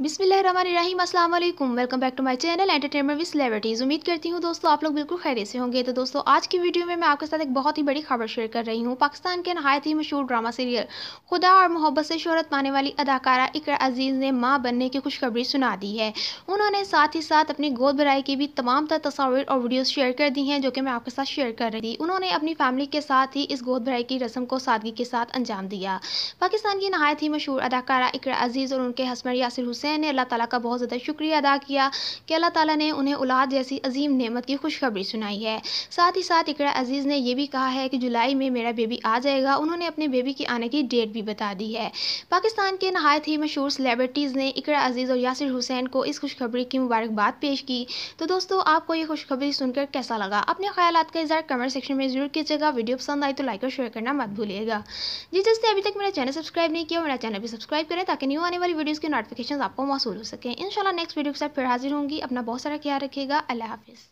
बिसमीम welcome back to my channel entertainment with celebrities उम्मीद करती हूँ दोस्तों आप लोग बिल्कुल खैर से होंगे तो दोस्तों आज की वीडियो में मैं आपके साथ एक बहुत ही बड़ी खबर शेयर कर रही हूँ पाकिस्तान के नहायत ही मशहूर ड्रामा सीरियल खुदा और मोहब्बत से शहरत पाने वाली अदाकारा इकरा अजीज़ ने माँ बनने की खुशखबरी सुना दी है उन्होंने साथ ही साथ अपनी गोद भराई की भी तमाम तर तस्वीर और वीडियोज़ शेयर कर दी हैं जो कि मैं आपके साथ शेयर कर रही थी उन्होंने अपनी फैमिली के साथ ही इस गोद भराई की रस्म को सादगी के साथ अंजाम दिया पाकिस्तान की नहायत ही मशहूर अदाकारा इकरा अजीज़ और उनके हस्बैंड यासिर हुसैन हुसैन ने अल्लाह ताला का बहुत ज़्यादा शुक्रिया अदा किया कि अल्लाह ताला ने उन्हें औलाद जैसी अजीम नेमत की खुशखबरी सुनाई है साथ ही साथ इकरा अजीज़ ने यह भी कहा है कि जुलाई में मेरा बेबी आ जाएगा उन्होंने अपने बेबी की आने की डेट भी बता दी है पाकिस्तान के नहायत ही मशहूर सेलेब्रिटीज़ ने इकरा अजीज़ और यासिर हुसैन को इस खुशखबरी की मुबारकबाद पेश की तो दोस्तों आपको ये खुशखबरी सुनकर कैसा लगा अपने ख्याल का इजहार कमेंट सेक्शन में जरूर कीजिएगा वीडियो पसंद आई तो लाइक और शेयर करना मत भूलिएगा जी जिसने अभी तक मेरा चैनल सब्सक्राइब नहीं किया मेरा चैनल भी सब्सक्राइब करें ताकि न्यू आने वाली वीडियोज़ की नोटिफिकेशन आप आपको मौसू हो सके इन नेक्स्ट वीडियो के साथ फिर हाजिर होंगी अपना बहुत सारा ख्याल रखिएगा अल्लाह हाफिज़